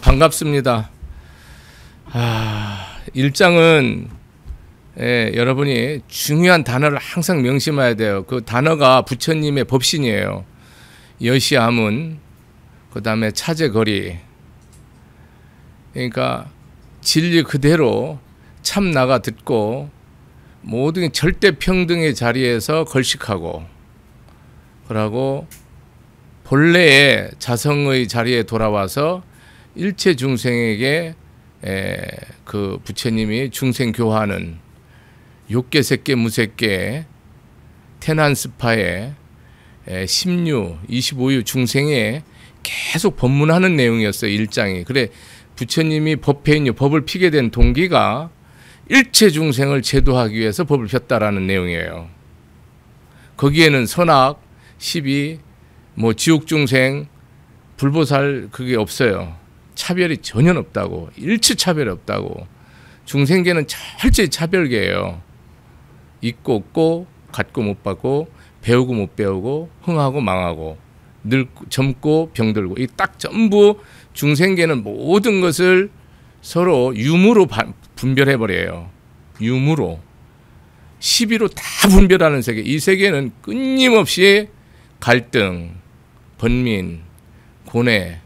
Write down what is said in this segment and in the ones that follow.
반갑습니다. 아, 1장은 예, 여러분이 중요한 단어를 항상 명심해야 돼요. 그 단어가 부처님의 법신이에요. 여시함은 그 다음에 차제거리 그러니까 진리 그대로 참나가 듣고 모든 절대 평등의 자리에서 걸식하고 그러고 본래의 자성의 자리에 돌아와서 일체 중생에게 에, 그 부처님이 중생 교화는 욕계 세계 무색계 테난스파에 16, 25유 중생에 계속 법문하는 내용이었어요. 일장이. 그래 부처님이 법회인요 법을 피게 된 동기가 일체 중생을 제도하기 위해서 법을 폈다라는 내용이에요. 거기에는 선악, 시비, 뭐 지옥 중생, 불보살 그게 없어요. 차별이 전혀 없다고 일치 차별이 없다고 중생계는 철저히 차별계예요. 있고 없고 갖고 못 받고 배우고 못 배우고 흥하고 망하고 늙고 젊고 병들고 이 딱 전부 중생계는 모든 것을 서로 유무로 분별해 버려요. 유무로 시비로 다 분별하는 세계. 이 세계는 끊임없이 갈등, 번민, 고뇌,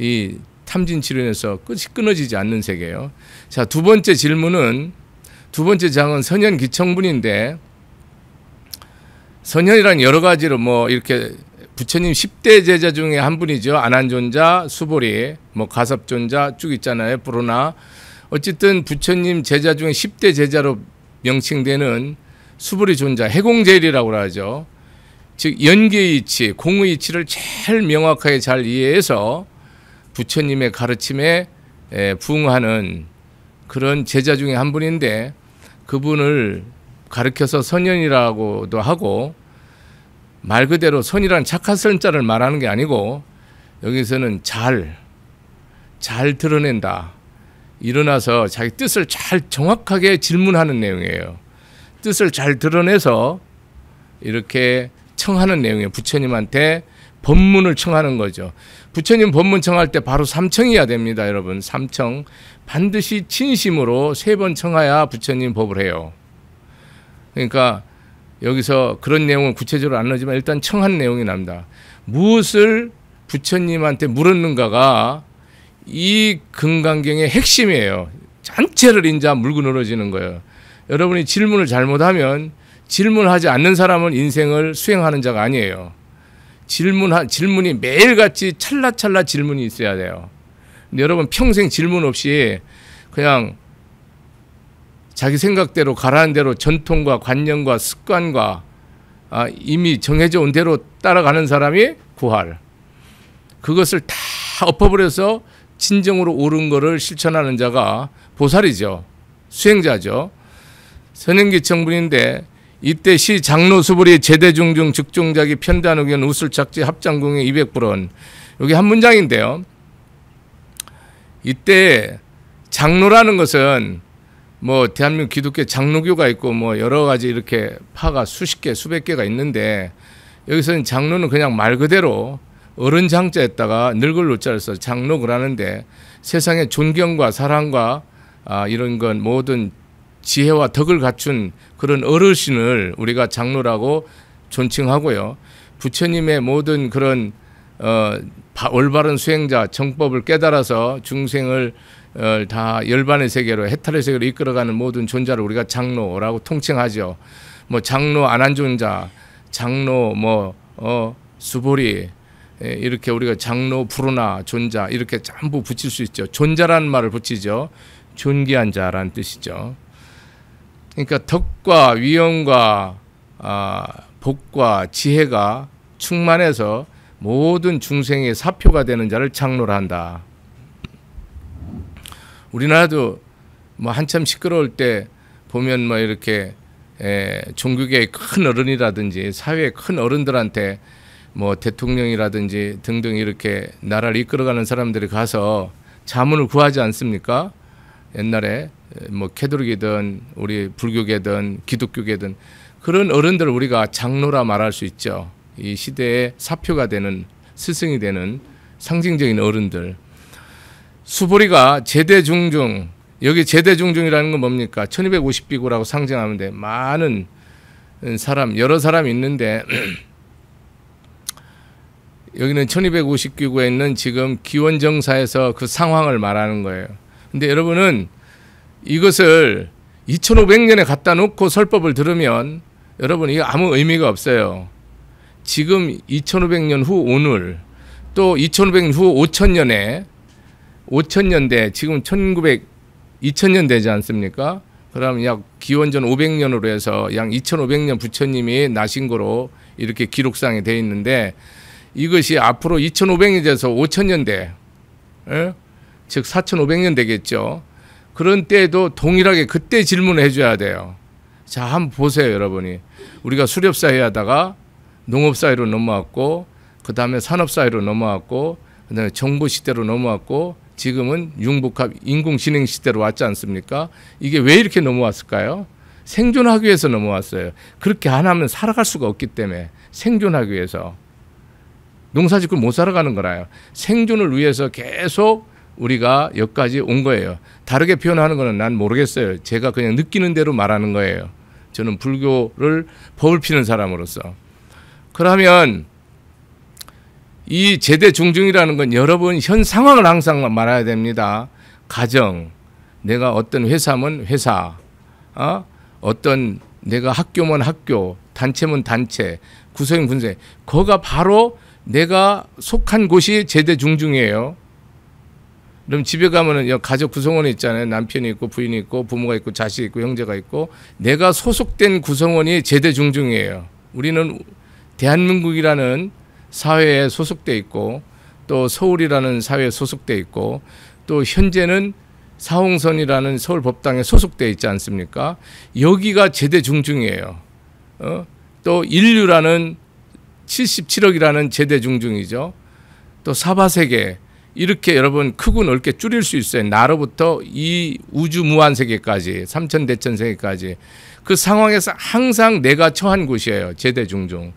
이 탐진 치료에서 끝이 끊어지지 않는 세계예요. 자, 두 번째 질문은 두 번째 장은 선현 기청분인데 선현이란 여러 가지로 뭐 이렇게 부처님 10대 제자 중에 한 분이죠. 안한존자, 수보리, 뭐 가섭존자 쭉 있잖아요. 불로나 어쨌든 부처님 제자 중에 10대 제자로 명칭되는 수보리 존자, 해공제일이라고 하죠. 즉 연계의 이치, 공의 이치를 제일 명확하게 잘 이해해서 부처님의 가르침에 부응하는 그런 제자 중에 한 분인데 그분을 가르켜서 선연이라고도 하고 말 그대로 선이란 착한 선자를 말하는 게 아니고 여기서는 잘, 잘 드러낸다. 일어나서 자기 뜻을 잘 정확하게 질문하는 내용이에요. 뜻을 잘 드러내서 이렇게 청하는 내용이에요. 부처님한테 법문을 청하는 거죠. 부처님 법문 청할 때 바로 삼청이야 됩니다, 여러분. 삼청. 반드시 진심으로 세 번 청하야 부처님 법을 해요. 그러니까 여기서 그런 내용은 구체적으로 안 나오지만 일단 청한 내용이 납니다. 무엇을 부처님한테 물었는가가 이 금강경의 핵심이에요. 전체를 인자 물고 늘어지는 거예요. 여러분이 질문을 잘못하면 질문하지 않는 사람은 인생을 수행하는 자가 아니에요. 질문한 질문이 매일같이 찰나찰나 질문이 있어야 돼요. 근데 여러분 평생 질문 없이 그냥 자기 생각대로 가라는 대로 전통과 관념과 습관과 아, 이미 정해져 온 대로 따라가는 사람이 구할. 그것을 다 엎어버려서 진정으로 옳은 거를 실천하는 자가 보살이죠. 수행자죠. 선행기 청분인데 이때 시 장로 수불이 제대중중 즉종 자기 편단 의견 우술착지 합장궁의 200불원 여기 한 문장인데요. 이때 장로라는 것은 뭐 대한민국 기독교 장로교가 있고 뭐 여러 가지 이렇게 파가 수십 개 수백 개가 있는데 여기서는 장로는 그냥 말 그대로 어른 장자에다가 늙을 노자를 써 장로 그라는데 세상의 존경과 사랑과 아, 이런 건 모든 지혜와 덕을 갖춘 그런 어르신을 우리가 장로라고 존칭하고요. 부처님의 모든 그런 어, 올바른 수행자 정법을 깨달아서 중생을 어, 다 열반의 세계로 해탈의 세계로 이끌어가는 모든 존재를 우리가 장로라고 통칭하죠. 뭐 장로 안한존자, 장로 뭐 어, 수보리 예, 이렇게 우리가 장로 불로나 존자 이렇게 전부 붙일 수 있죠. 존자라는 말을 붙이죠. 존귀한 자라는 뜻이죠. 그러니까 덕과 위엄과 아, 복과 지혜가 충만해서 모든 중생의 사표가 되는 자를 장로한다. 우리나라도 뭐 한참 시끄러울 때 보면 뭐 이렇게 에, 종교계의 큰 어른이라든지 사회의 큰 어른들한테 뭐 대통령이라든지 등등 이렇게 나라를 이끌어가는 사람들이 가서 자문을 구하지 않습니까? 옛날에 뭐 캐도릭이든 우리 불교계든 기독교계든 그런 어른들 우리가 장로라 말할 수 있죠. 이 시대의 사표가 되는 스승이 되는 상징적인 어른들. 수보리가 제대 중중 여기 제대 중중이라는 건 뭡니까? 1250비구라고 상징하는데 많은 사람 여러 사람 있는데 여기는 1250기구에 있는 지금 기원정사에서 그 상황을 말하는 거예요. 근데 여러분은 이것을 2500년에 갖다 놓고 설법을 들으면 여러분 이게 아무 의미가 없어요. 지금 2500년 후 오늘 또 2500년 후 5000년에 5000년대 지금 1900 2000년 되지 않습니까? 그럼 약 기원전 500년으로 해서 약 2500년 부처님이 나신 거로 이렇게 기록상에 돼 있는데 이것이 앞으로 2500년이 서 5000년대 즉 4500년 되겠죠. 그런 때에도 동일하게 그때 질문해 을 줘야 돼요. 자, 한번 보세요, 여러분이. 우리가 수렵 사회 하다가 농업 사회로 넘어왔고 그다음에 산업 사회로 넘어왔고 그다음에 정보 시대로 넘어왔고 지금은 융복합 인공지능 시대로 왔지 않습니까? 이게 왜 이렇게 넘어왔을까요? 생존하기 위해서 넘어왔어요. 그렇게 안 하면 살아갈 수가 없기 때문에 생존하기 위해서 농사 짓고 못 살아가는 거라요. 생존을 위해서 계속 우리가 여기까지 온 거예요. 다르게 표현하는 거는 난 모르겠어요. 제가 그냥 느끼는 대로 말하는 거예요. 저는 불교를 법을 피는 사람으로서. 그러면 이 제대 중중이라는 건 여러분 현 상황을 항상 말해야 됩니다. 가정, 내가 어떤 회사면 회사, 어? 어떤 내가 학교면 학교, 단체면 단체, 구성인 군세. 거가 바로 내가 속한 곳이 제대 중중이에요. 그럼 집에 가면은 가족 구성원이 있잖아요. 남편이 있고 부인이 있고 부모가 있고 자식 있고 형제가 있고 내가 소속된 구성원이 제대 중중이에요. 우리는 대한민국이라는 사회에 소속돼 있고 또 서울이라는 사회에 소속돼 있고 또 현재는 사홍선이라는 서울 법당에 소속돼 있지 않습니까? 여기가 제대 중중이에요. 어? 또 인류라는 77억이라는 제대 중중이죠. 또 사바세계 이렇게 여러분 크고 넓게 줄일 수 있어요. 나로부터 이 우주 무한 세계까지 삼천 대천 세계까지 그 상황에서 항상 내가 처한 곳이에요. 제대 중종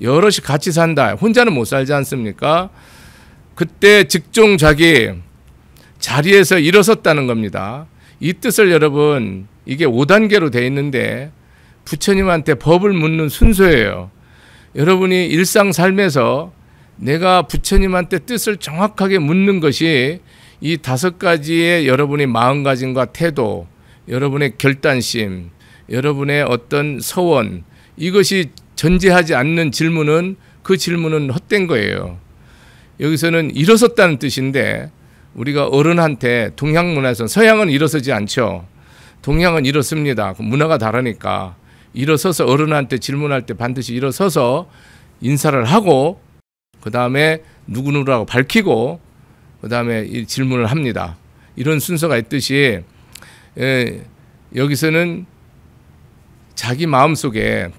여럿이 같이 산다. 혼자는 못 살지 않습니까? 그때 직종 자기 자리에서 일어섰다는 겁니다. 이 뜻을 여러분 이게 5단계로 돼 있는데 부처님한테 법을 묻는 순서예요. 여러분이 일상 삶에서 내가 부처님한테 뜻을 정확하게 묻는 것이 이 다섯 가지의 여러분의 마음가짐과 태도, 여러분의 결단심, 여러분의 어떤 서원, 이것이 전제하지 않는 질문은 그 질문은 헛된 거예요. 여기서는 일어섰다는 뜻인데 우리가 어른한테 동양 문화에서 서양은 일어서지 않죠. 동양은 일어섭니다. 문화가 다르니까 일어서서 어른한테 질문할 때 반드시 일어서서 인사를 하고 그 다음에 누구누구라고 밝히고 그 다음에 질문을 합니다. 이런 순서가 있듯이 예, 여기서는 자기 마음 속에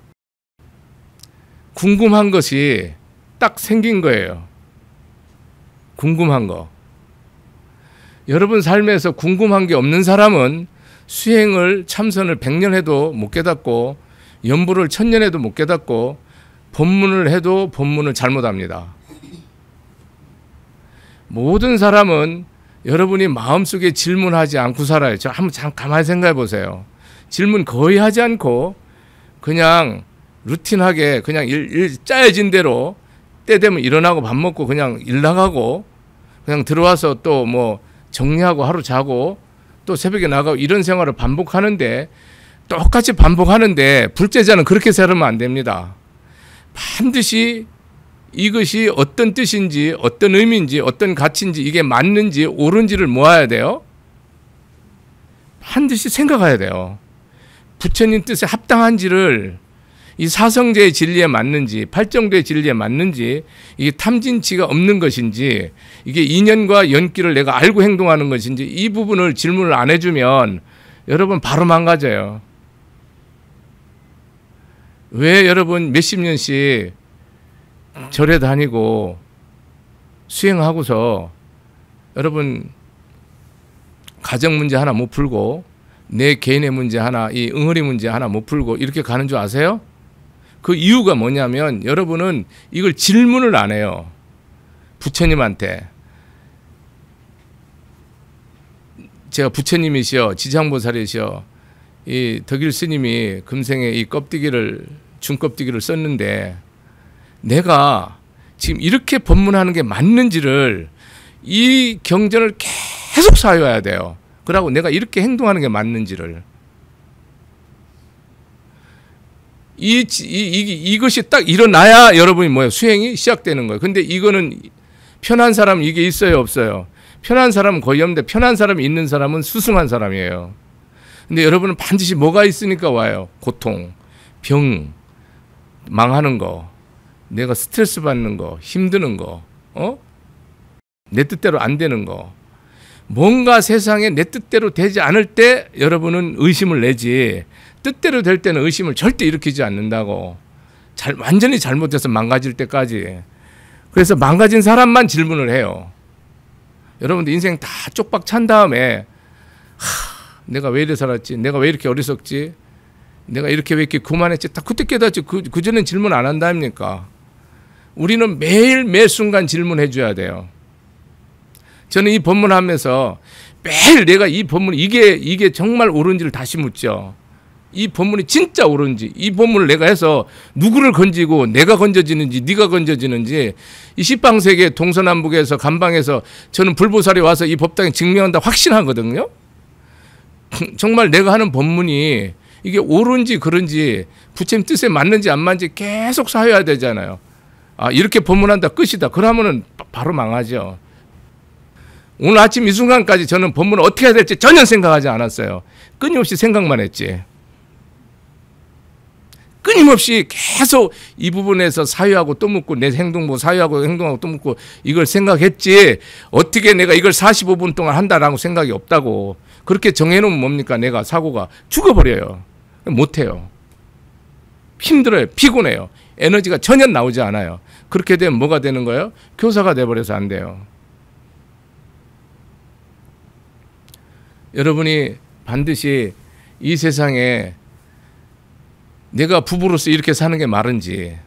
궁금한 것이 딱 생긴 거예요. 궁금한 거. 여러분 삶에서 궁금한 게 없는 사람은 수행을 참선을 100년 해도 못 깨닫고 연부를 1000년 해도 못 깨닫고 법문을 해도 법문을 잘못합니다. 모든 사람은 여러분이 마음속에 질문하지 않고 살아요. 저 한번 참 가만히 생각해 보세요. 질문 거의 하지 않고 그냥 루틴하게 그냥 일, 일 짜여진 대로 때 되면 일어나고 밥 먹고 그냥 일 나가고 그냥 들어와서 또 뭐 정리하고 하루 자고 또 새벽에 나가고 이런 생활을 반복하는데 똑같이 반복하는데 불제자는 그렇게 살면 안 됩니다. 반드시 이것이 어떤 뜻인지 어떤 의미인지 어떤 가치인지 이게 맞는지 옳은지를 모아야 돼요. 반드시 생각해야 돼요. 부처님 뜻에 합당한지를 이 사성제의 진리에 맞는지 팔정도의 진리에 맞는지 이게 탐진치가 없는 것인지 이게 인연과 연기를 내가 알고 행동하는 것인지 이 부분을 질문을 안 해주면 여러분 바로 망가져요. 왜 여러분 몇십 년씩 절에 다니고 수행하고서 여러분 가정 문제 하나 못 풀고 내 개인의 문제 하나 이 응어리 문제 하나 못 풀고 이렇게 가는 줄 아세요? 그 이유가 뭐냐면 여러분은 이걸 질문을 안 해요. 부처님한테 제가 부처님이시여 지장보살이시여 이 덕일 스님이 금생에 이 껍데기를 준 껍데기를 썼는데 내가 지금 이렇게 법문하는 게 맞는지를 이 경전을 계속 사유해야 돼요. 그러고 내가 이렇게 행동하는 게 맞는지를. 이, 이, 이, 이것이 딱 일어나야 여러분이 뭐예 수행이 시작되는 거예요. 근데 이거는 편한 사람 이게 있어요? 없어요? 편한 사람은 거의 없는데 편한 사람 있는 사람은 수승한 사람이에요. 근데 여러분은 반드시 뭐가 있으니까 와요? 고통, 병, 망하는 거. 내가 스트레스 받는 거, 힘드는 거, 어? 내 뜻대로 안 되는 거. 뭔가 세상에 내 뜻대로 되지 않을 때 여러분은 의심을 내지 뜻대로 될 때는 의심을 절대 일으키지 않는다고 잘 완전히 잘못해서 망가질 때까지 그래서 망가진 사람만 질문을 해요. 여러분들 인생 다 쪽박 찬 다음에 하, 내가 왜 이래 살았지? 내가 왜 이렇게 어리석지? 내가 이렇게 왜 이렇게 그만했지? 다 그때 깨닫지. 그, 그전엔 질문 안 한다 합니까? 우리는 매일 매 순간 질문해 줘야 돼요. 저는 이 본문 하면서 매일 내가 이 본문 이게 이게 정말 옳은지를 다시 묻죠. 이 본문이 진짜 옳은지 이 본문을 내가 해서 누구를 건지고 내가 건져지는지 네가 건져지는지 이 십방 세계 동서남북에서 간방에서 저는 불보살이 와서 이 법당에 증명한다 확신하거든요. 정말 내가 하는 본문이 이게 옳은지 그런지 부처님 뜻에 맞는지 안 맞는지 계속 사여야 되잖아요. 아, 이렇게 법문한다 끝이다. 그러면은 바로 망하죠. 오늘 아침 이 순간까지 저는 법문을 어떻게 해야 될지 전혀 생각하지 않았어요. 끊임없이 생각만 했지. 끊임없이 계속 이 부분에서 사유하고 또 묻고 내 행동 보 사유하고 행동하고 또 묻고 이걸 생각했지 어떻게 내가 이걸 45분 동안 한다라고 생각이 없다고 그렇게 정해놓으면 뭡니까 내가 사고가 죽어버려요 못해요 힘들어요 피곤해요 에너지가 전혀 나오지 않아요 그렇게 되면 뭐가 되는 거예요? 교사가 돼버려서 안 돼요. 여러분이 반드시 이 세상에 내가 부부로서 이렇게 사는 게 맞은지,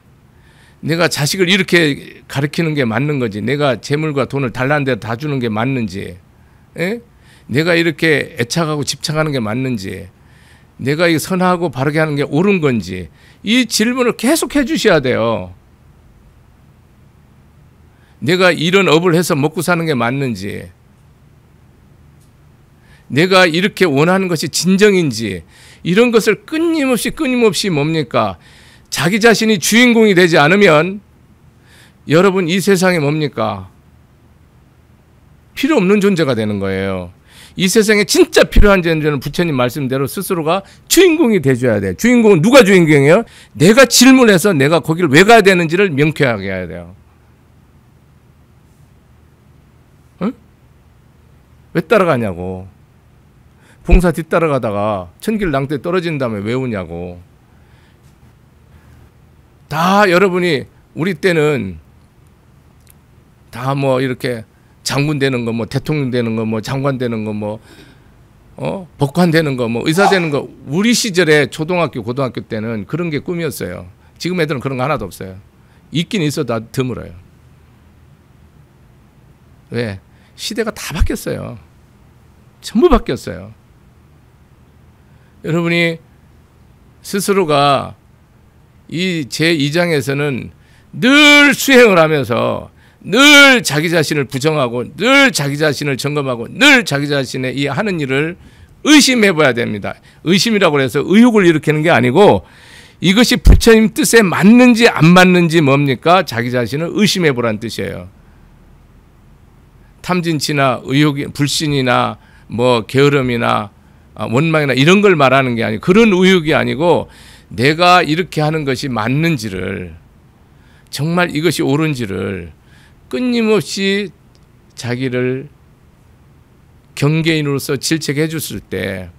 내가 자식을 이렇게 가르치는 게 맞는 건지, 내가 재물과 돈을 달라는 대다 주는 게 맞는지, 에? 예? 내가 이렇게 애착하고 집착하는 게 맞는지, 내가 이 선하고 바르게 하는 게 옳은 건지, 이 질문을 계속 해 주셔야 돼요. 내가 이런 업을 해서 먹고 사는 게 맞는지, 내가 이렇게 원하는 것이 진정인지, 이런 것을 끊임없이 끊임없이 뭡니까? 자기 자신이 주인공이 되지 않으면 여러분 이 세상에 뭡니까? 필요 없는 존재가 되는 거예요. 이 세상에 진짜 필요한 존재는 부처님 말씀대로 스스로가 주인공이 돼줘야 돼 주인공은 누가 주인공이에요? 내가 질문해서 내가 거기를 왜 가야 되는지를 명쾌하게 해야 돼요. 왜 따라가냐고. 봉사 뒤따라가다가 천길 낭떠 떨어진 다음에 왜 오냐고. 다 여러분이 우리 때는 다 뭐 이렇게 장군 되는 거, 뭐 대통령 되는 거, 뭐 장관 되는 거, 뭐 어? 법관 되는 거, 뭐 의사 되는 거. 우리 시절에 초등학교, 고등학교 때는 그런 게 꿈이었어요. 지금 애들은 그런 거 하나도 없어요. 있긴 있어도 드물어요. 왜? 시대가 다 바뀌었어요. 전부 바뀌었어요. 여러분이 스스로가 이제 2장에서는 늘 수행을 하면서 늘 자기 자신을 부정하고 늘 자기 자신을 점검하고 늘 자기 자신의 이 하는 일을 의심해 봐야 됩니다. 의심이라고 해서 의혹을 일으키는 게 아니고 이것이 부처님 뜻에 맞는지 안 맞는지 뭡니까? 자기 자신을 의심해 보란 뜻이에요. 탐진치나 의혹, 불신이나 뭐 게으름이나 아, 원망이나 이런 걸 말하는 게 아니고 그런 의혹이 아니고 내가 이렇게 하는 것이 맞는지를 정말 이것이 옳은지를 끊임없이 자기를 경계인으로서 질책해 줬을 때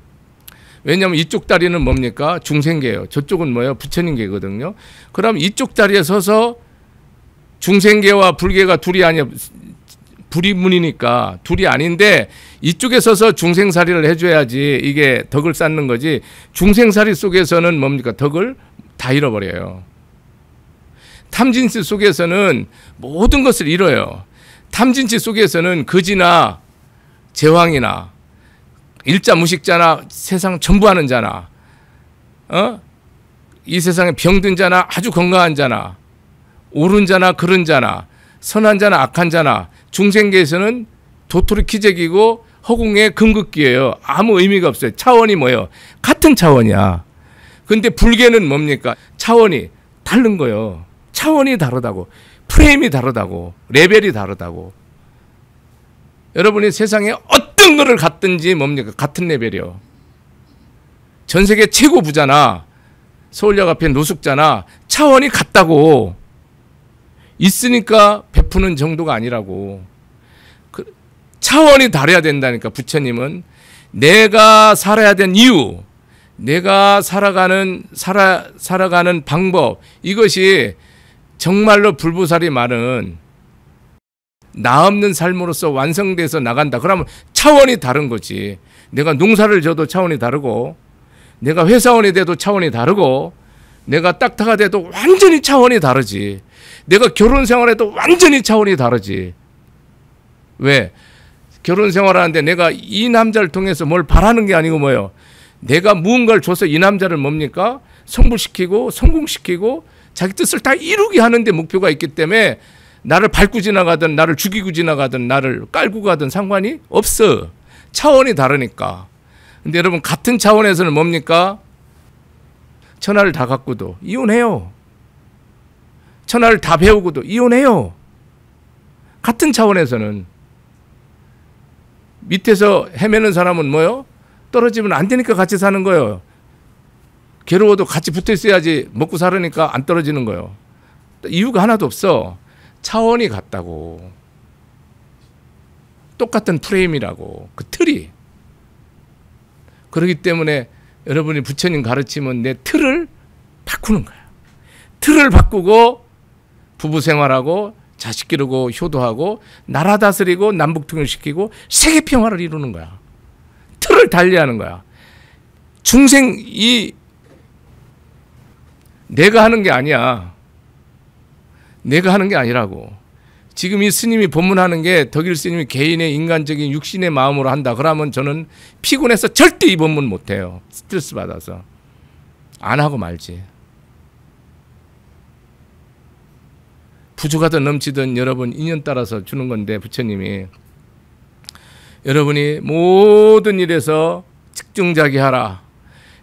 왜냐하면 이쪽 다리는 뭡니까? 중생계예요. 저쪽은 뭐예요? 부처님계거든요. 그럼 이쪽 다리에 서서 중생계와 불계가 둘이 아니야 불이문이니까 둘이 아닌데 이쪽에 서서 중생살이를 해줘야지 이게 덕을 쌓는 거지 중생살이 속에서는 뭡니까 덕을 다 잃어버려요. 탐진치 속에서는 모든 것을 잃어요. 탐진치 속에서는 거지나 제왕이나 일자 무식자나 세상 전부 하는 자나 어? 이 세상에 병든 자나 아주 건강한 자나 옳은 자나 그른 자나 선한 자나 악한 자나 중생계에서는 도토리 키재기고 허공의 금극기예요. 아무 의미가 없어요. 차원이 뭐예요? 같은 차원이야. 근데 불계는 뭡니까? 차원이 다른 거예요. 차원이 다르다고. 프레임이 다르다고. 레벨이 다르다고. 여러분이 세상에 어떤 거를 갖든지 뭡니까? 같은 레벨이요. 전 세계 최고 부자나 서울역 앞에 노숙자나 차원이 같다고. 있으니까 베푸는 정도가 아니라고. 그 차원이 다르야 된다니까 부처님은 내가 살아야 된 이유, 내가 살아가는 살아 살아가는 방법 이것이 정말로 불보살이 말은 나 없는 삶으로서 완성돼서 나간다. 그러면 차원이 다른 거지. 내가 농사를 져도 차원이 다르고, 내가 회사원이 돼도 차원이 다르고, 내가 딱타가 돼도 완전히 차원이 다르지. 내가 결혼 생활에도 완전히 차원이 다르지. 왜? 결혼 생활하는데 내가 이 남자를 통해서 뭘 바라는 게 아니고 뭐예요? 내가 무언가를 줘서 이 남자를 뭡니까? 성불시키고 성공시키고 자기 뜻을 다 이루게 하는데 목표가 있기 때문에 나를 밟고 지나가든 나를 죽이고 지나가든 나를 깔고 가든 상관이 없어. 차원이 다르니까. 근데 여러분 같은 차원에서는 뭡니까? 천하를 다 갖고도 이혼해요. 천하를 다 배우고도 이혼해요. 같은 차원에서는 밑에서 헤매는 사람은 뭐요? 떨어지면 안 되니까 같이 사는 거예요. 괴로워도 같이 붙어 있어야지 먹고 살으니까 안 떨어지는 거예요. 이유가 하나도 없어. 차원이 같다고. 똑같은 프레임이라고. 그 틀이. 그렇기 때문에 여러분이 부처님 가르치면 내 틀을 바꾸는 거야. 틀을 바꾸고 부부 생활하고 자식 기르고 효도하고 나라 다스리고 남북 통일시키고 세계 평화를 이루는 거야. 틀을 달리하는 거야. 중생 이 내가 하는 게 아니야. 내가 하는 게 아니라고. 지금 이 스님이 법문하는 게 덕일 스님이 개인의 인간적인 육신의 마음으로 한다. 그러면 저는 피곤해서 절대 이 법문 못 해요. 스트레스 받아서. 안 하고 말지. 부족하든 넘치든 여러분 인연 따라서 주는 건데 부처님이 여러분이 모든 일에서 집중자기 하라.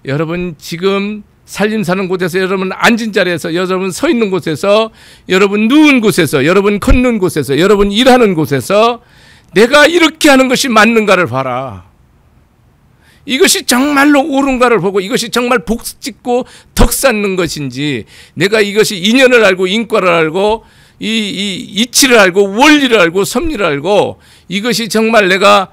여러분 지금 살림 사는 곳에서 여러분 앉은 자리에서 여러분 서 있는 곳에서 여러분 누운 곳에서 여러분 걷는 곳에서 여러분 일하는 곳에서 내가 이렇게 하는 것이 맞는가를 봐라. 이것이 정말로 옳은가를 보고 이것이 정말 복 짓고 덕 쌓는 것인지 내가 이것이 인연을 알고 인과를 알고 이, 이 이치를 알고 원리를 알고 섭리를 알고 이것이 정말 내가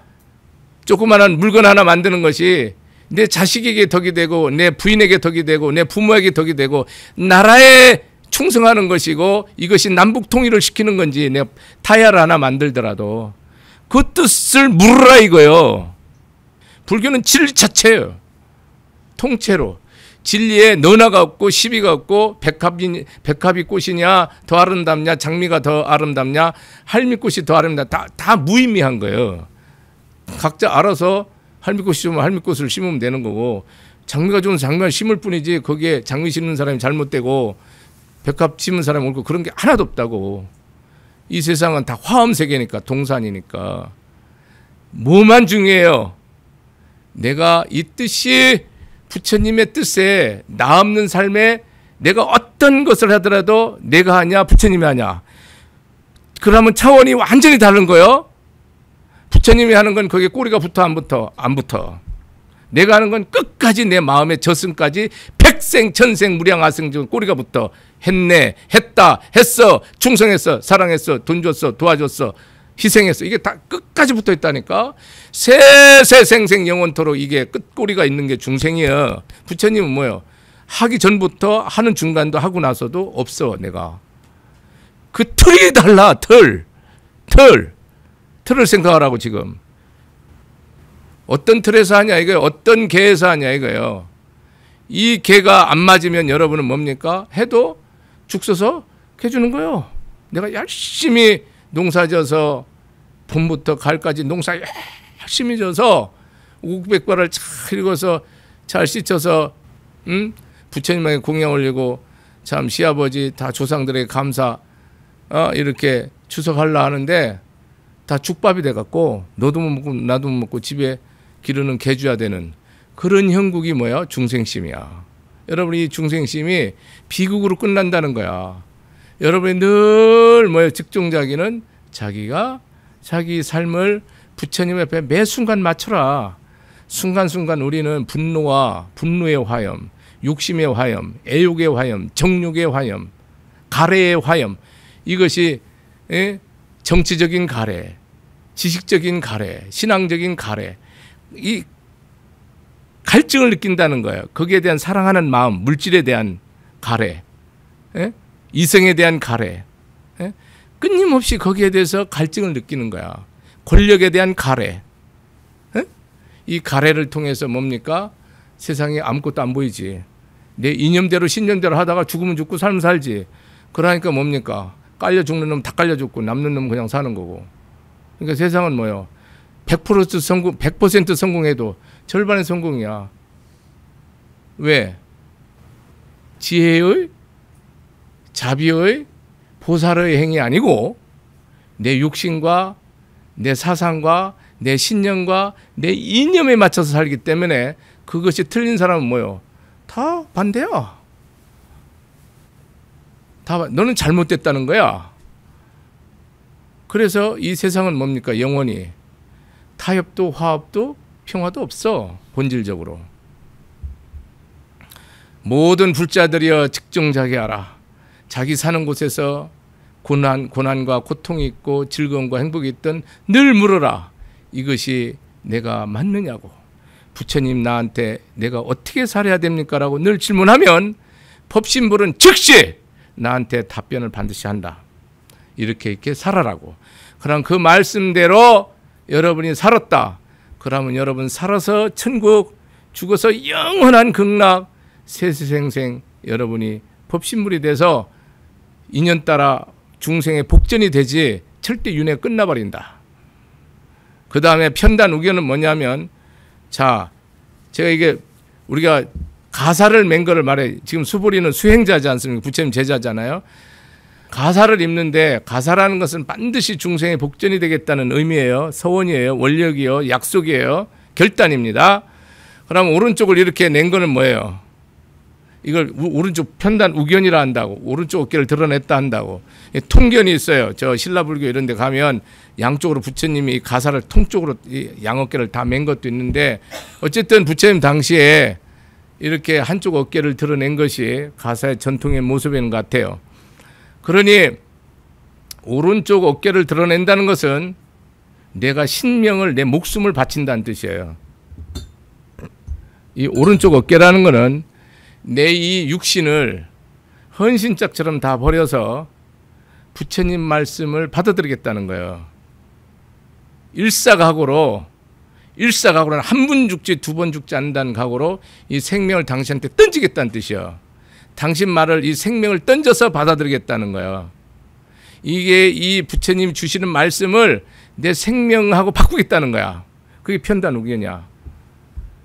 조그마한 물건 하나 만드는 것이 내 자식에게 덕이 되고 내 부인에게 덕이 되고 내 부모에게 덕이 되고 나라에 충성하는 것이고 이것이 남북 통일을 시키는 건지 내가 타야를 하나 만들더라도 그 뜻을 물으라 이거예요. 불교는 질 자체예요. 통째로 진리에 너나가 없고 시비가 없고 백합이, 백합이 꽃이냐 더 아름답냐 장미가 더 아름답냐 할미꽃이 더 아름답냐 다, 다 무의미한 거예요. 각자 알아서 할미꽃이 좋으면 할미꽃을 심으면 되는 거고 장미가 좋은 장미를 심을 뿐이지 거기에 장미 심는 사람이 잘못되고 백합 심은 사람이 옳고 그런 게 하나도 없다고 이 세상은 다 화엄 세계니까 동산이니까 뭐만 중요해요 내가 이 뜻이 부처님의 뜻에 나 없는 삶에 내가 어떤 것을 하더라도 내가 하냐 부처님이 하냐. 그러면 차원이 완전히 다른 거요. 예 부처님이 하는 건 거기에 꼬리가 붙어 안 붙어 안 붙어. 내가 하는 건 끝까지 내 마음의 저승까지 백생 천생 무량아승중 꼬리가 붙어 했네 했다 했어 충성했어 사랑했어 돈 줬어 도와줬어 희생했어. 이게 다 끝까지 붙어 있다니까. 세세생생 영원토록 이게 끝꼬리가 있는 게 중생이에요. 부처님은 뭐예요? 하기 전부터 하는 중간도 하고 나서도 없어 내가. 그 틀이 달라 틀. 틀. 틀을 생각하라고 지금. 어떤 틀에서 하냐 이거예요. 어떤 개에서 하냐 이거예요. 이 개가 안 맞으면 여러분은 뭡니까? 해도 죽서서 해주는 거예요. 내가 열심히 농사져서 봄부터 가을까지 농사 열심히 져서 오국백과를 잘 읽어서 잘 씻어서 응? 음? 부처님에게 공양 올리고 참 시아버지 다 조상들에게 감사 어? 이렇게 추석할라 하는데 다 죽밥이 돼갖고 너도 못 먹고 나도 못 먹고 집에 기르는 개주야 되는 그런 형국이 뭐야 중생심이야. 여러분 이 중생심이 비극으로 끝난다는 거야. 여러분이 늘 뭐예요? 직종자기는 자기가 자기 삶을 부처님 앞에 매 순간 맞춰라. 순간순간 우리는 분노와 분노의 화염, 욕심의 화염, 애욕의 화염, 정욕의 화염, 가래의 화염 이것이 예? 정치적인 가래, 지식적인 가래, 신앙적인 가래 이 갈증을 느낀다는 거예요. 거기에 대한 사랑하는 마음, 물질에 대한 가래, 예? 이성에 대한 가래. 예? 끊임없이 거기에 대해서 갈증을 느끼는 거야. 권력에 대한 가래. 예? 이 가래를 통해서 뭡니까? 세상에 아무것도 안 보이지. 내 이념대로 신념대로 하다가 죽으면 죽고 살면 살지. 그러니까 뭡니까? 깔려 죽는 놈 다 깔려 죽고 남는 놈 그냥 사는 거고. 그러니까 세상은 뭐요? 100% 성공, 100% 성공해도 절반의 성공이야. 왜? 지혜의 자비의 보살의 행위 아니고 내 육신과 내 사상과 내 신념과 내 이념에 맞춰서 살기 때문에 그것이 틀린 사람은 뭐요? 다 반대야. 다 너는 잘못됐다는 거야. 그래서 이 세상은 뭡니까? 영원히 타협도 화합도 평화도 없어. 본질적으로. 모든 불자들이여 직종자게 하라. 자기 사는 곳에서 고난, 고난과 고통이 있고 즐거움과 행복이 있던늘 물어라. 이것이 내가 맞느냐고. 부처님 나한테 내가 어떻게 살아야 됩니까? 라고 늘 질문하면 법신불은 즉시 나한테 답변을 반드시 한다. 이렇게 이렇게 살아라고. 그럼 그 말씀대로 여러분이 살았다. 그러면 여러분 살아서 천국, 죽어서 영원한 극락, 세세생생 여러분이 법신물이 돼서 인연 따라 중생의 복전이 되지 절대 윤회 끝나버린다. 그 다음에 편단 우견은 뭐냐면 자 제가 이게 우리가 가사를 맨 거를 말해 지금 수보리는 수행자지 않습니까? 부처님 제자잖아요. 가사를 입는데 가사라는 것은 반드시 중생의 복전이 되겠다는 의미예요. 서원이에요. 원력이요. 약속이에요. 결단입니다. 그럼 오른쪽을 이렇게 낸 거는 뭐예요? 이걸 오른쪽 편단 우견이라 한다고 오른쪽 어깨를 드러냈다 한다고 통견이 있어요. 저 신라불교 이런 데 가면 양쪽으로 부처님이 가사를 통쪽으로 양어깨를 다 맨 것도 있는데 어쨌든 부처님 당시에 이렇게 한쪽 어깨를 드러낸 것이 가사의 전통의 모습인 것 같아요. 그러니 오른쪽 어깨를 드러낸다는 것은 내가 신명을 내 목숨을 바친다는 뜻이에요. 이 오른쪽 어깨라는 것은 내이 육신을 헌신짝처럼 다 버려서 부처님 말씀을 받아들이겠다는 거예요. 일사각오로 일사각오는한번 죽지 두 번 죽지 않는다는 각오로 이 생명을 당신한테 던지겠다는 뜻이요. 당신 말을 이 생명을 던져서 받아들이겠다는 거예요. 이게 이 부처님 주시는 말씀을 내 생명하고 바꾸겠다는 거야. 그게 편단 우견이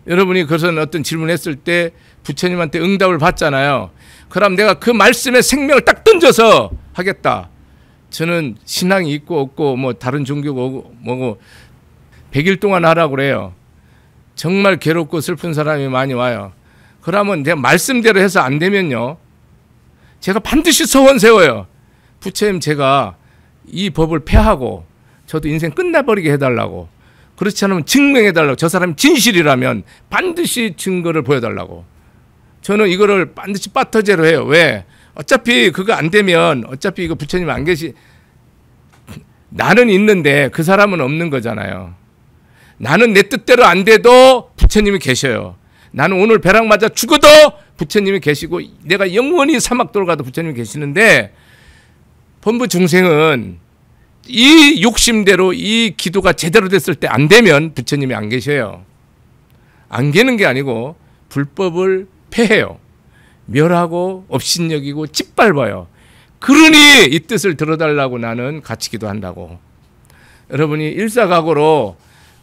여러분이 그것은 어떤 질문했을 때 부처님한테 응답을 받잖아요. 그럼 내가 그 말씀에 생명을 딱 던져서 하겠다. 저는 신앙이 있고 없고 뭐 다른 종교고 오고 뭐고 100일 동안 하라고 그래요. 정말 괴롭고 슬픈 사람이 많이 와요. 그러면 내가 말씀대로 해서 안 되면요. 제가 반드시 소원 세워요. 부처님 제가 이 법을 폐하고 저도 인생 끝나버리게 해달라고. 그렇지 않으면 증명해달라고. 저 사람이 진실이라면 반드시 증거를 보여달라고. 저는 이거를 반드시 빠터제로 해요. 왜? 어차피 그거 안 되면 어차피 이거 부처님 안 계시 나는 있는데 그 사람은 없는 거잖아요. 나는 내 뜻대로 안 돼도 부처님이 계셔요. 나는 오늘 벼락 맞아 죽어도 부처님이 계시고 내가 영원히 사막도로 가도 부처님이 계시는데 본부 중생은 이 욕심대로 이 기도가 제대로 됐을 때 안 되면 부처님이 안 계셔요. 안 계는 게 아니고 불법을 패해요. 멸하고 업신여기고 짓밟아요. 그러니 이 뜻을 들어달라고 나는 같이 기도한다고. 여러분이 일사각오로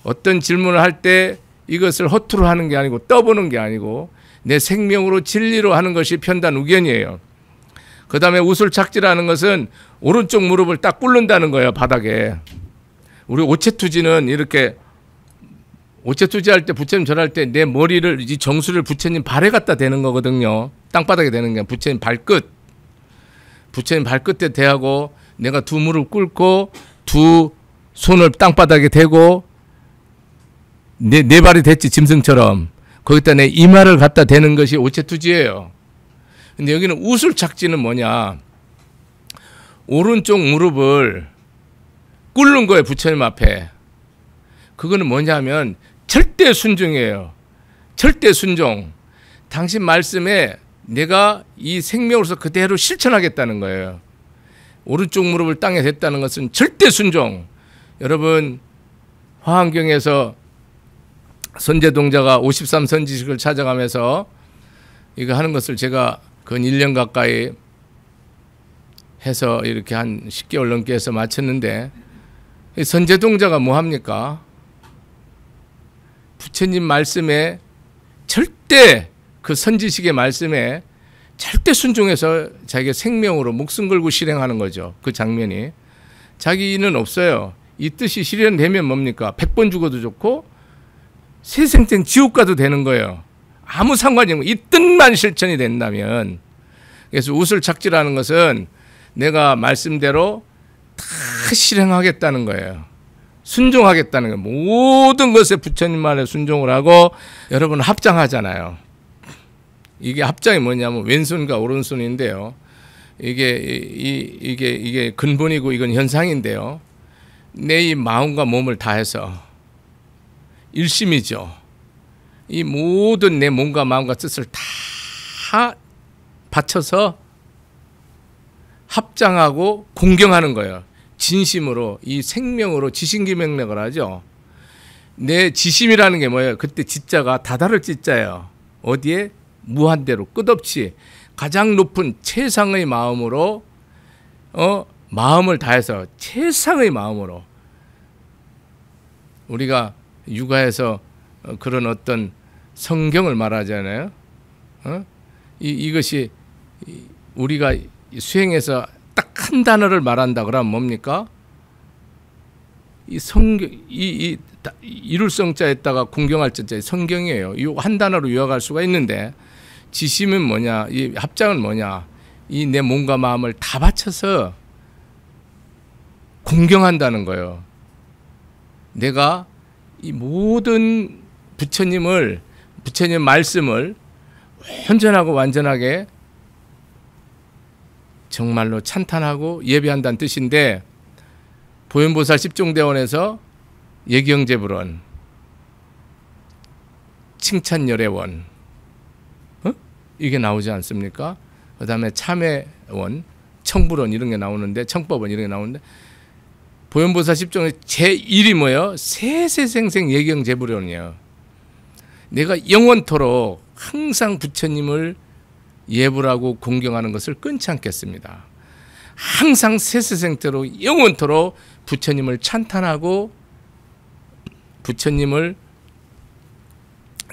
어떤 질문을 할 때 이것을 허투루 하는 게 아니고 떠보는 게 아니고 내 생명으로 진리로 하는 것이 편단 우견이에요. 그 다음에 우술착지라는 것은 오른쪽 무릎을 딱 꿇는다는 거예요, 바닥에. 우리 오체투지는 이렇게 오체 투자할 때 부처님 절할 때 내 머리를 이 정수를 부처님 발에 갖다 대는 거거든요. 땅바닥에 대는 게 부처님 발끝. 부처님 발끝에 대하고 내가 두 무릎 꿇고 두 손을 땅바닥에 대고 내, 내 발이 됐지 짐승처럼 거기다 내 이마를 갖다 대는 것이 오체투지예요. 근데 여기는 웃을 착지는 뭐냐? 오른쪽 무릎을 꿇는 거예요 부처님 앞에. 그거는 뭐냐면 절대 순종이에요. 절대 순종. 당신 말씀에 내가 이 생명으로서 그대로 실천하겠다는 거예요. 오른쪽 무릎을 땅에 댔다는 것은 절대 순종. 여러분 화환경에서 선제동자가 53선지식을 찾아가면서 이거 하는 것을 제가 근 1년 가까이 해서 이렇게 한 10개월 넘게 해서 마쳤는데 선제동자가 뭐 합니까? 부처님 말씀에 절대 그 선지식의 말씀에 절대 순종해서 자기의 생명으로 목숨 걸고 실행하는 거죠. 그 장면이. 자기는 없어요. 이 뜻이 실현되면 뭡니까? 100번 죽어도 좋고 새생생 지옥 가도 되는 거예요. 아무 상관이 없고 이 뜻만 실천이 된다면 그래서 웃을 착지라는 것은 내가 말씀대로 다 실행하겠다는 거예요. 순종하겠다는 거 모든 것에 부처님 말에 순종을 하고 여러분 합장하잖아요. 이게 합장이 뭐냐면 왼손과 오른손인데요. 이게 이, 이게 이게 근본이고 이건 현상인데요. 내 이 마음과 몸을 다해서 일심이죠. 이 모든 내 몸과 마음과 뜻을 다 바쳐서 합장하고 공경하는 거예요. 진심으로 이 생명으로 지신기명령을 하죠. 내 지심이라는 게 뭐예요? 그때 지자가 다다를 지자예요. 어디에 무한대로 끝없이 가장 높은 최상의 마음으로 어 마음을 다해서 최상의 마음으로 우리가 육아에서 어, 그런 어떤 성경을 말하잖아요. 어? 이, 이것이 우리가 수행해서 한 단어를 말한다 그러면 뭡니까? 이 성경 이, 이 이룰성자에다가 공경할 자자 성경이에요. 이 한 단어로 요약할 수가 있는데 지심은 뭐냐? 이 합장은 뭐냐? 이 내 몸과 마음을 다 바쳐서 공경한다는 거예요. 내가 이 모든 부처님을 부처님 말씀을 온전하고 완전하게 정말로 찬탄하고 예배한다는 뜻인데 보현보살 십종대원에서 예경제불원 칭찬열애원 어? 이게 나오지 않습니까? 그 다음에 참회원 청불원 이런 게 나오는데 청법원 이런 게 나오는데 보현보사 10종의 제1이 뭐예요? 세세생생 예경제불원이에요. 내가 영원토록 항상 부처님을 예불하고 공경하는 것을 끊지 않겠습니다. 항상 새세생태로 영원토록 부처님을 찬탄하고 부처님을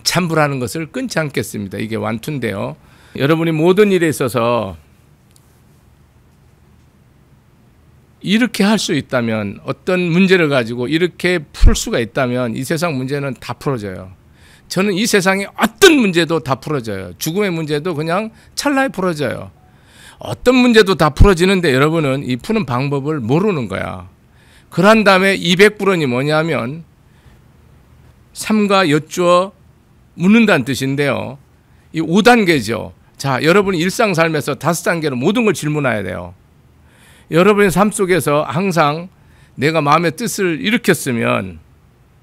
찬불하는 것을 끊지 않겠습니다. 이게 완투인데요. 여러분이 모든 일에 있어서 이렇게 할 수 있다면 어떤 문제를 가지고 이렇게 풀 수가 있다면 이 세상 문제는 다 풀어져요. 저는 이 세상에 어떤 문제도 다 풀어져요. 죽음의 문제도 그냥 찰나에 풀어져요. 어떤 문제도 다 풀어지는데 여러분은 이 푸는 방법을 모르는 거야. 그런 다음에 2 0 0불 뭐냐면 삼과 여쭈어 묻는다는 뜻인데요. 이 5단계죠. 자, 여러분 일상 삶에서 다섯 단계로 모든 걸 질문해야 돼요. 여러분의 삶 속에서 항상 내가 마음의 뜻을 일으켰으면,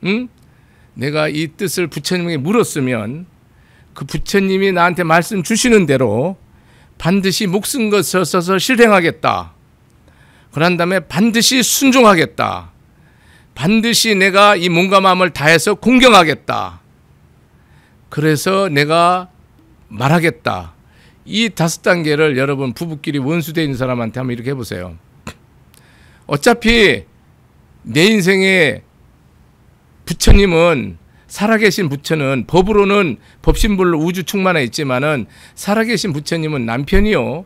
응? 음? 내가 이 뜻을 부처님에게 물었으면 그 부처님이 나한테 말씀 주시는 대로 반드시 목숨 것을 써서 실행하겠다. 그런 다음에 반드시 순종하겠다. 반드시 내가 이 몸과 마음을 다해서 공경하겠다. 그래서 내가 말하겠다. 이 다섯 단계를 여러분 부부끼리 원수되 있는 사람한테 한번 이렇게 해보세요. 어차피 내 인생에 부처님은 살아계신 부처는 법으로는 법신불로 우주 충만해 있지만은 살아계신 부처님은 남편이요,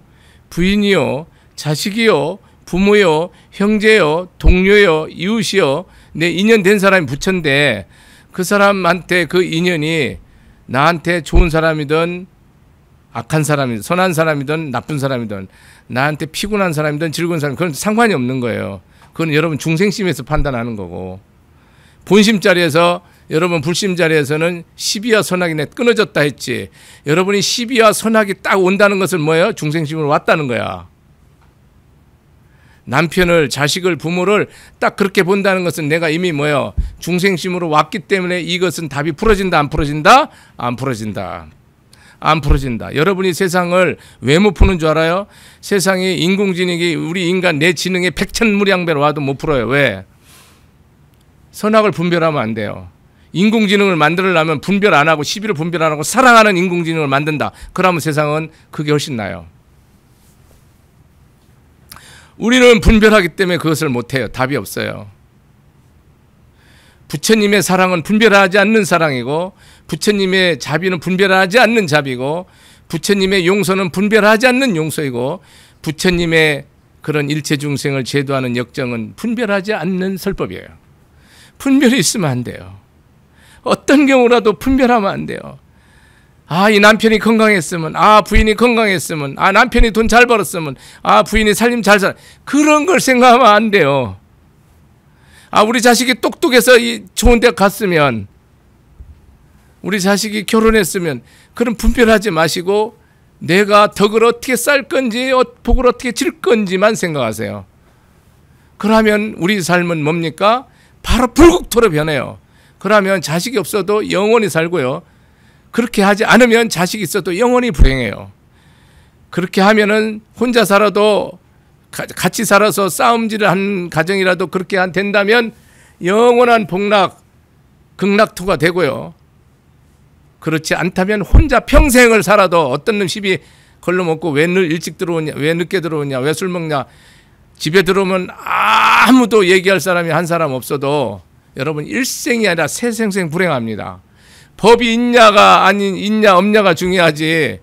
부인이요, 자식이요, 부모요, 형제요, 동료요, 이웃이요, 내 인연된 사람이 부처인데 그 사람한테 그 인연이 나한테 좋은 사람이든 악한 사람이든 선한 사람이든 나쁜 사람이든 나한테 피곤한 사람이든 즐거운 사람 그런 상관이 없는 거예요. 그건 여러분 중생심에서 판단하는 거고. 본심 자리에서 여러분 불심 자리에서는 시비와 선악이네 끊어졌다 했지. 여러분이 시비와 선악이 딱 온다는 것은 뭐예요? 중생심으로 왔다는 거야. 남편을, 자식을, 부모를 딱 그렇게 본다는 것은 내가 이미 뭐예요? 중생심으로 왔기 때문에 이것은 답이 풀어진다, 안 풀어진다? 안 풀어진다. 안 풀어진다. 여러분이 세상을 왜 못 푸는 줄 알아요? 세상이 인공지능이 우리 인간 내지능에 백천무량배로 와도 못 풀어요. 왜? 선악을 분별하면 안 돼요. 인공지능을 만들려면 분별 안 하고 시비를 분별 안 하고 사랑하는 인공지능을 만든다. 그러면 세상은 그게 훨씬 나아요. 우리는 분별하기 때문에 그것을 못해요. 답이 없어요. 부처님의 사랑은 분별하지 않는 사랑이고 부처님의 자비는 분별하지 않는 자비고 부처님의 용서는 분별하지 않는 용서이고 부처님의 그런 일체 중생을 제도하는 역정은 분별하지 않는 설법이에요. 분별이 있으면 안 돼요. 어떤 경우라도 분별하면 안 돼요. 아, 이 남편이 건강했으면, 아, 부인이 건강했으면, 아, 남편이 돈 잘 벌었으면, 아, 부인이 살림 잘 살, 그런 걸 생각하면 안 돼요. 아, 우리 자식이 똑똑해서 이 좋은 데 갔으면, 우리 자식이 결혼했으면, 그런 분별하지 마시고, 내가 덕을 어떻게 쌀 건지, 어, 복을 어떻게 질 건지만 생각하세요. 그러면 우리 삶은 뭡니까? 바로 불국토로 변해요. 그러면 자식이 없어도 영원히 살고요. 그렇게 하지 않으면 자식이 있어도 영원히 불행해요. 그렇게 하면은 혼자 살아도 같이 살아서 싸움질을 한 가정이라도 그렇게 한 된다면 영원한 복락, 극락토가 되고요. 그렇지 않다면 혼자 평생을 살아도 어떤 놈 시비 걸러먹고 왜 일찍 들어오냐, 왜 늦게 들어오냐, 왜 술 먹냐, 집에 들어오면 아무도 얘기할 사람이 한 사람 없어도 여러분 일생이 아니라 새생생 불행합니다. 법이 있냐가 아닌 있냐 없냐가 중요하지. 에?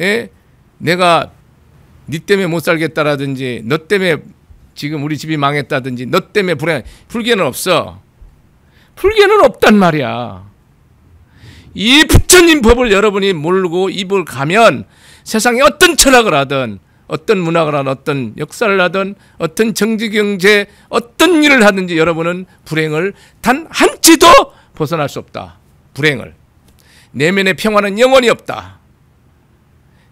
예? 내가 네 때문에 못 살겠다라든지 너 때문에 지금 우리 집이 망했다든지 너 때문에 불행 불교는 없어. 불교는 없단 말이야. 이 부처님 법을 여러분이 모르고 입을 가면 세상에 어떤 철학을 하든 어떤 문학을 하든 어떤 역사를 하든 어떤 정치 경제 어떤 일을 하든지 여러분은 불행을 단 한치도 벗어날 수 없다. 불행을 내면의 평화는 영원히 없다.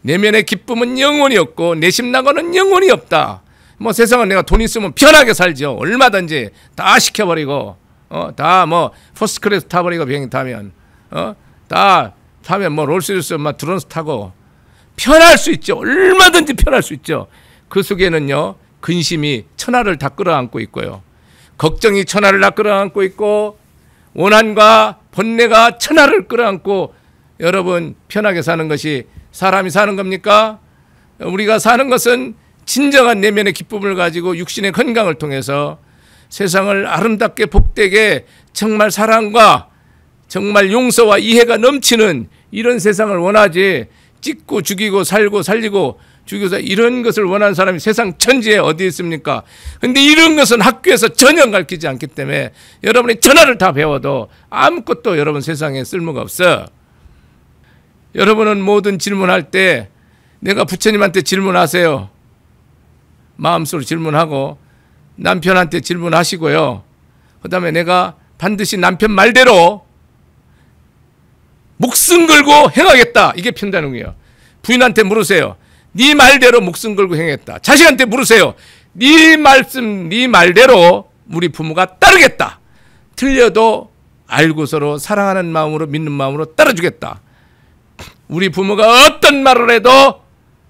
내면의 기쁨은 영원히 없고 내심 나가는 영원히 없다. 뭐 세상은 내가 돈 있으면 편하게 살죠. 얼마든지 다 시켜버리고 어, 다 뭐포스트클래스 타버리고 비행기 타면 어, 다 타면 뭐 롤스로이스 막 드론스 타고 편할 수 있죠. 얼마든지 편할 수 있죠. 그 속에는요. 근심이 천하를 다 끌어안고 있고요. 걱정이 천하를 다 끌어안고 있고 원한과 번뇌가 천하를 끌어안고 여러분 편하게 사는 것이 사람이 사는 겁니까? 우리가 사는 것은 진정한 내면의 기쁨을 가지고 육신의 건강을 통해서 세상을 아름답게 복되게 정말 사랑과 정말 용서와 이해가 넘치는 이런 세상을 원하지 찍고 죽이고 살고 살리고 죽여서 이런 것을 원하는 사람이 세상 천지에 어디 있습니까? 근데 이런 것은 학교에서 전혀 가르치지 않기 때문에 여러분이 전화를 다 배워도 아무것도 여러분 세상에 쓸모가 없어. 여러분은 모든 질문할 때 내가 부처님한테 질문하세요. 마음속으로 질문하고 남편한테 질문하시고요. 그 다음에 내가 반드시 남편 말대로 목숨 걸고 행하겠다. 이게 편단응이에요. 부인한테 물으세요. 네 말대로 목숨 걸고 행했다. 자식한테 물으세요. 네 말씀, 네 말대로 우리 부모가 따르겠다. 틀려도 알고서로 사랑하는 마음으로 믿는 마음으로 따라주겠다. 우리 부모가 어떤 말을 해도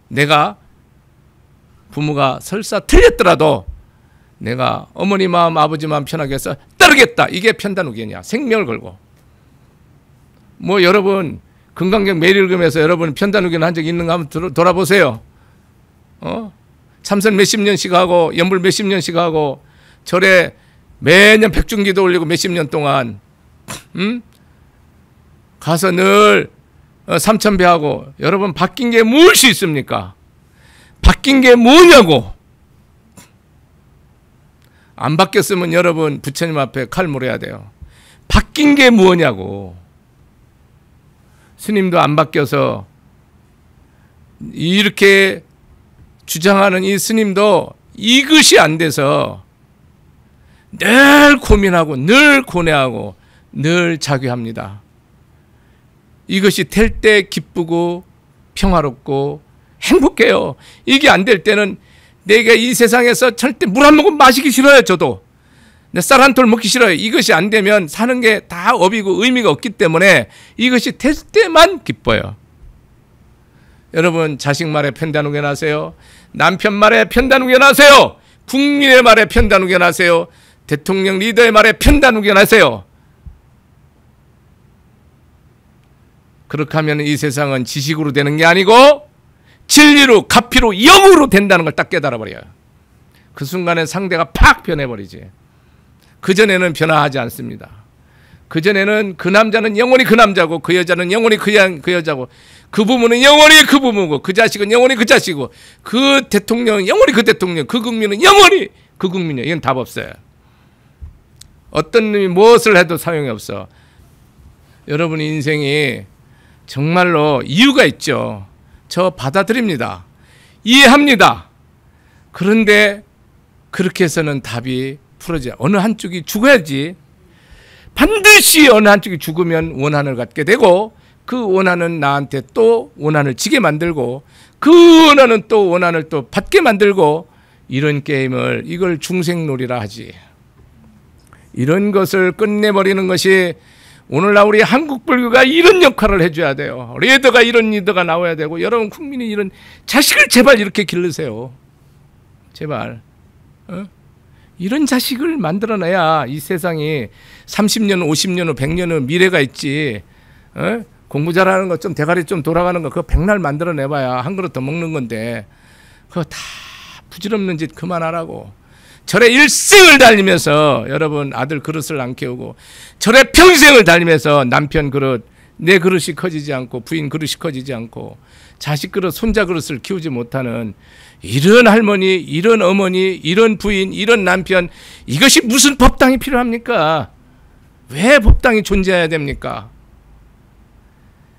내가 부모가 설사 틀렸더라도 내가 어머니 마음, 아버지 마음 편하게 해서 따르겠다. 이게 편단 의견이야. 생명을 걸고. 뭐 여러분 금강경 매일 읽으면서 여러분 편단 의견 한적 있는가 한번 돌아보세요. 어? 참선 몇십 년씩 하고 연불 몇십 년씩 하고 절에 매년 백중기도 올리고 몇십 년 동안 음? 가서 늘 어, 삼천배하고 여러분 바뀐 게 무엇이 있습니까? 바뀐 게 뭐냐고 안 바뀌었으면 여러분 부처님 앞에 칼 물어야 돼요. 바뀐 게 뭐냐고 스님도 안 바뀌어서 이렇게 주장하는 이 스님도 이것이 안 돼서 늘 고민하고 늘 고뇌하고 늘 자괴합니다. 이것이 될 때 기쁘고 평화롭고 행복해요. 이게 안 될 때는 내가 이 세상에서 절대 물 한 모금 마시기 싫어요, 저도. 쌀한톨 먹기 싫어요. 이것이 안 되면 사는 게 다 업이고 의미가 없기 때문에 이것이 될 때만 기뻐요. 여러분 자식 말에 편단 우겨나세요. 남편 말에 편단 우겨나세요. 국민의 말에 편단 우겨나세요. 대통령 리더의 말에 편단 우겨나세요. 그렇게 하면 이 세상은 지식으로 되는 게 아니고 진리로 가피로 영으로 된다는 걸 딱 깨달아 버려요. 그 순간에 상대가 팍 변해 버리지. 그전에는 변화하지 않습니다. 그전에는 그 남자는 영원히 그 남자고 그 여자는 영원히 그, 야, 그 여자고 그 부모는 영원히 그 부모고 그 자식은 영원히 그 자식이고 그 대통령은 영원히 그 대통령 그 국민은 영원히 그 국민이에요. 이건 답 없어요. 어떤 놈이 무엇을 해도 사용이 없어. 여러분 인생이 정말로 이유가 있죠. 저 받아들입니다. 이해합니다. 그런데 그렇게 해서는 답이 풀어져 어느 한쪽이 죽어야지 반드시 어느 한쪽이 죽으면 원한을 갖게 되고 그 원한은 나한테 또 원한을 지게 만들고 그 원한은 또 원한을 또 받게 만들고 이런 게임을 이걸 중생놀이라 하지. 이런 것을 끝내버리는 것이 오늘날 우리 한국 불교가 이런 역할을 해줘야 돼요. 리더가 이런 리더가 나와야 되고 여러분 국민이 이런 자식을 제발 이렇게 길르세요. 제발. 어? 이런 자식을 만들어내야 이 세상이 30년, 50년 100년 후 미래가 있지. 어? 공부 잘하는 거좀 대가리 좀 돌아가는 거 그거 백날 만들어내봐야 한 그릇 더 먹는 건데 그거 다 부질없는 짓 그만하라고. 절에 일생을 달리면서 여러분 아들 그릇을 안 깨우고 절에 평생을 달리면서 남편 그릇 내 그릇이 커지지 않고 부인 그릇이 커지지 않고 자식 그릇, 손자 그릇을 키우지 못하는 이런 할머니, 이런 어머니, 이런 부인, 이런 남편, 이것이 무슨 법당이 필요합니까? 왜 법당이 존재해야 됩니까?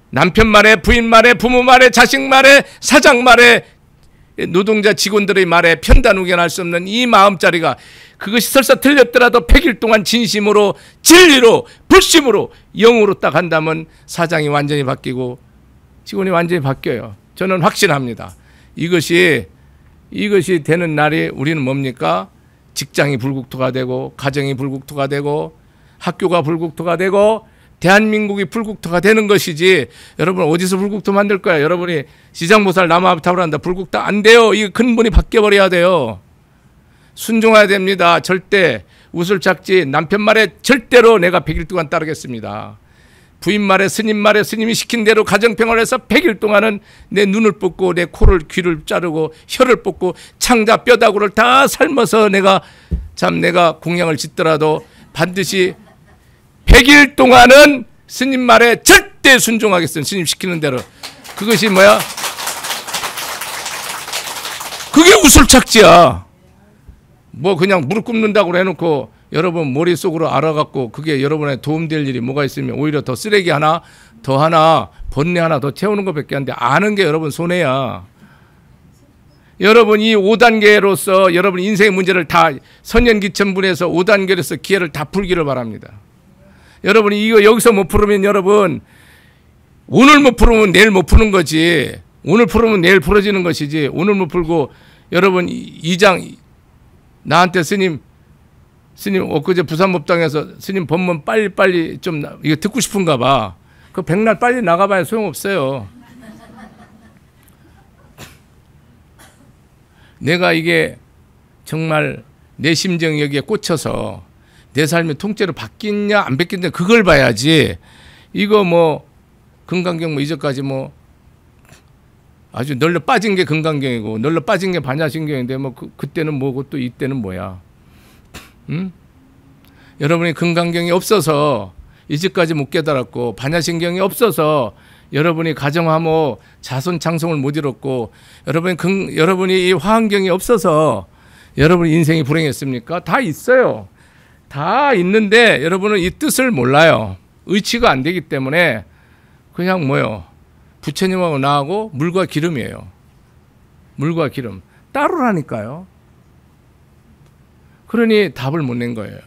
남편 말에, 부인 말에, 부모 말에, 자식 말에, 사장 말에, 노동자 직원들의 말에 편단 우견할 수 없는 이 마음자리가 그것이 설사 틀렸더라도 100일 동안 진심으로, 진리로, 불심으로, 영으로 딱 한다면 사장이 완전히 바뀌고 직원이 완전히 바뀌어요. 저는 확신합니다. 이것이 이것이 되는 날이 우리는 뭡니까? 직장이 불국토가 되고 가정이 불국토가 되고 학교가 불국토가 되고 대한민국이 불국토가 되는 것이지 여러분 어디서 불국토 만들 거야 여러분이 시장보살 남아탑을 한다 불국토 안 돼요 이 근본이 바뀌어버려야 돼요 순종해야 됩니다 절대 웃을 작지 남편 말에 절대로 내가 100일 동안 따르겠습니다 부인 말에 스님 말에 스님이 시킨 대로 가정평을 해서 100일 동안은 내 눈을 뽑고 내 코를 귀를 자르고 혀를 뽑고 창자 뼈다구를 다 삶아서 내가 참 내가 공양을 짓더라도 반드시 100일 동안은 스님 말에 절대 순종하겠습니다. 스님 시키는 대로. 그것이 뭐야? 그게 우술착지야. 뭐 그냥 무릎 꿇는다고 해놓고 여러분 머릿속으로 알아갖고 그게 여러분의 도움될 일이 뭐가 있으면 오히려 더 쓰레기 하나 더 하나 번뇌 하나 더 채우는 것밖에 안 돼. 아는 게 여러분 손해야. 여러분 이 5단계로서 여러분 인생의 문제를 다 선연기천분에서 5단계로서 기회를 다 풀기를 바랍니다. 여러분 이거 여기서 못 풀으면 여러분 오늘 못 풀으면 내일 못 푸는 거지. 오늘 풀으면 내일 풀어지는 것이지. 오늘 못 풀고 여러분 이 장 나한테 스님 스님 엊그제 어, 부산법당에서 스님 법문 빨리빨리 좀 이거 듣고 싶은가 봐. 그 백날 빨리 나가봐야 소용없어요. 내가 이게 정말 내 심정 여기에 꽂혀서 내 삶이 통째로 바뀌냐 안 바뀌냐 그걸 봐야지. 이거 뭐 금강경 뭐 이전까지 뭐 아주 널려 빠진 게 금강경이고 널려 빠진 게 반야신경인데 뭐 그, 그때는 뭐고 또 이때는 뭐야. 여러분이 금강경이 없어서 이제까지 못 깨달았고 반야신경이 없어서 여러분이 가정화모 자손 창성을 못 이뤘고 여러분이 금, 여러분이 이 화환경이 없어서 여러분 인생이 불행했습니까? 다 있어요. 다 있는데 여러분은 이 뜻을 몰라요. 의치가 안 되기 때문에 그냥 뭐요? 부처님하고 나하고 물과 기름이에요. 물과 기름 따로라니까요. 그러니 답을 못 낸 거예요.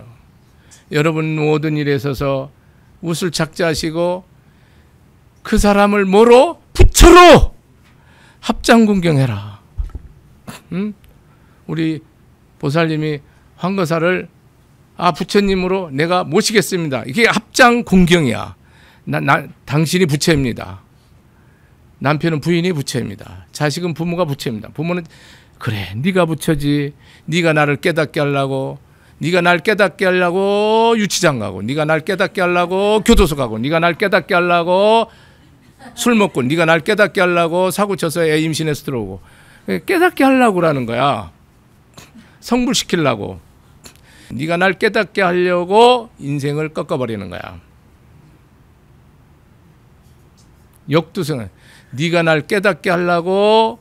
여러분 모든 일에 있어서 웃을 작자하시고 그 사람을 뭐로? 부처로! 합장군경해라. 응? 우리 보살님이 황거사를 아 부처님으로 내가 모시겠습니다. 이게 합장 공경이야. 나, 나 당신이 부처입니다. 남편은 부인이 부처입니다. 자식은 부모가 부처입니다. 부모는 그래 네가 붙여지 네가 나를 깨닫게 하려고 네가 날 깨닫게 하려고 유치장 가고 네가 날 깨닫게 하려고 교도소 가고 네가 날 깨닫게 하려고 술 먹고 네가 날 깨닫게 하려고 사고 쳐서 애 임신해서 들어오고 깨닫게 하려고라는 거야 성불시키려고 네가 날 깨닫게 하려고 인생을 꺾어버리는 거야 역두은 네가 날 깨닫게 하려고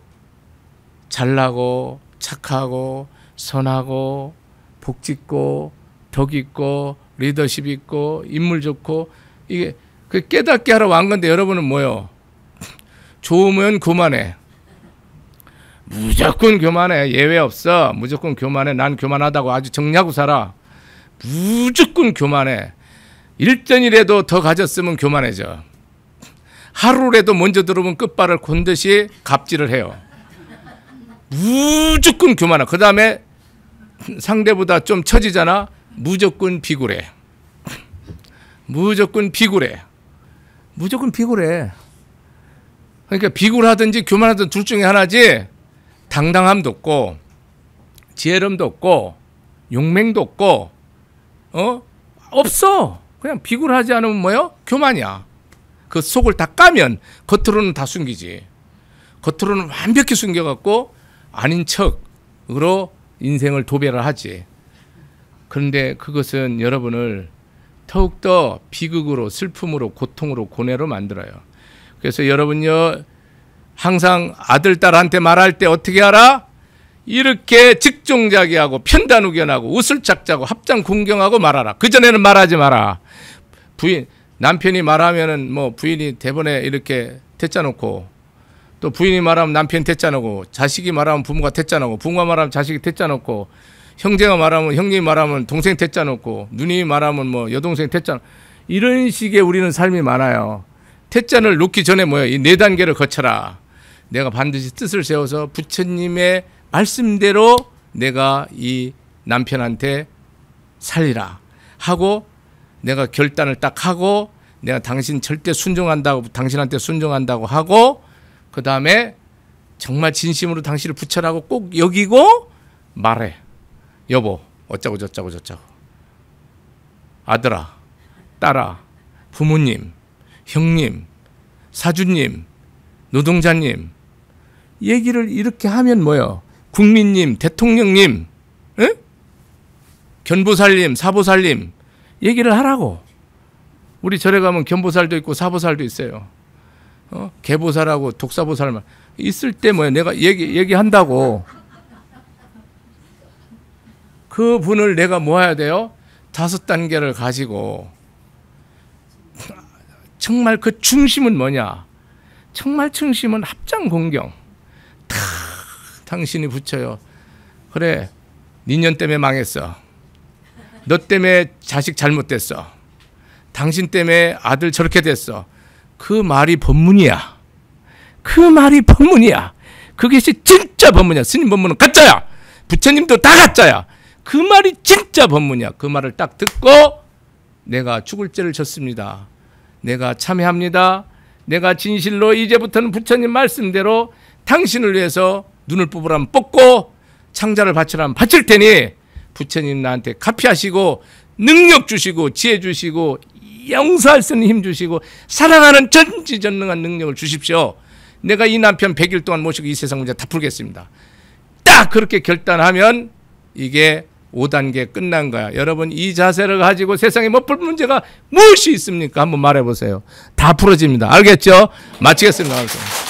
잘나고 착하고 선하고 복짓고 덕 있고 리더십 있고 인물 좋고 이게 그 깨닫게 하러 왔 건데 여러분은 뭐요? 좋으면 교만해. 무조건 교만해. 예외 없어. 무조건 교만해. 난 교만하다고 아주 정리하고 살아. 무조건 교만해. 일전이라도더 가졌으면 교만해져. 하루라도 먼저 들어오면 끝발을 곤 듯이 갑질을 해요. 무조건 교만한그 다음에 상대보다 좀 처지잖아. 무조건 비굴해. 무조건 비굴해. 무조건 비굴해. 그러니까 비굴하든지 교만하든 둘 중에 하나지 당당함도 없고 지혜름도 없고 용맹도 없고 어 없어 그냥 비굴하지 않으면 뭐요 교만이야 그 속을 다 까면 겉으로는 다 숨기지 겉으로는 완벽히 숨겨갖고 아닌 척으로 인생을 도배를 하지. 그런데 그것은 여러분을 더욱더 비극으로 슬픔으로 고통으로 고뇌로 만들어요. 그래서 여러분요 항상 아들 딸한테 말할 때 어떻게 하라? 이렇게 직종자기하고 편단 우견하고 웃을 짝짜고 합장 공경하고 말하라. 그 전에는 말하지 마라. 부인 남편이 말하면은 뭐 부인이 대본에 이렇게 대짜 놓고 또 부인이 말하면 남편 퇴짜놓고 자식이 말하면 부모가 퇴짜놓고 부모가 말하면 자식이 퇴짜놓고 형제가 말하면 형님이 말하면 동생 퇴짜놓고 누님이 말하면 뭐 여동생 퇴짜 이런 식의 우리는 삶이 많아요. 퇴짜을 놓기 전에 뭐야 이 네 단계를 거쳐라. 내가 반드시 뜻을 세워서 부처님의 말씀대로 내가 이 남편한테 살리라 하고 내가 결단을 딱 하고 내가 당신 절대 순종한다고 당신한테 순종한다고 하고 그 다음에 정말 진심으로 당신을 부처라고 꼭 여기고 말해. 여보, 어쩌고 저쩌고 저쩌고. 아들아, 딸아, 부모님, 형님, 사주님, 노동자님. 얘기를 이렇게 하면 뭐요? 국민님, 대통령님, 에? 견보살님, 사보살님. 얘기를 하라고. 우리 절에 가면 견보살도 있고 사보살도 있어요. 어? 개보살하고 독사보살 말 있을 때 뭐야 내가 얘기 얘기한다고 그 분을 내가 모아야 돼요? 다섯 단계를 가지고 정말 그 중심은 뭐냐? 정말 중심은 합장 공경. 다 당신이 붙여요. 그래, 니년 때문에 망했어. 너 때문에 자식 잘못됐어. 당신 때문에 아들 저렇게 됐어. 그 말이 법문이야. 그 말이 법문이야. 그게 진짜 법문이야. 스님 법문은 가짜야. 부처님도 다 가짜야. 그 말이 진짜 법문이야. 그 말을 딱 듣고 내가 죽을 죄를 졌습니다. 내가 참회합니다. 내가 진실로 이제부터는 부처님 말씀대로 당신을 위해서 눈을 뽑으라면 뽑고 창자를 바치라면 바칠 테니 부처님 나한테 카피하시고 능력 주시고 지혜 주시고 용서할 수 있는 힘 주시고 사랑하는 전지전능한 능력을 주십시오. 내가 이 남편 100일 동안 모시고 이 세상 문제 다 풀겠습니다. 딱 그렇게 결단하면 이게 5단계 끝난 거야. 여러분 이 자세를 가지고 세상에 못풀 뭐 문제가 무엇이 있습니까? 한번 말해보세요. 다 풀어집니다. 알겠죠? 마치겠습니다.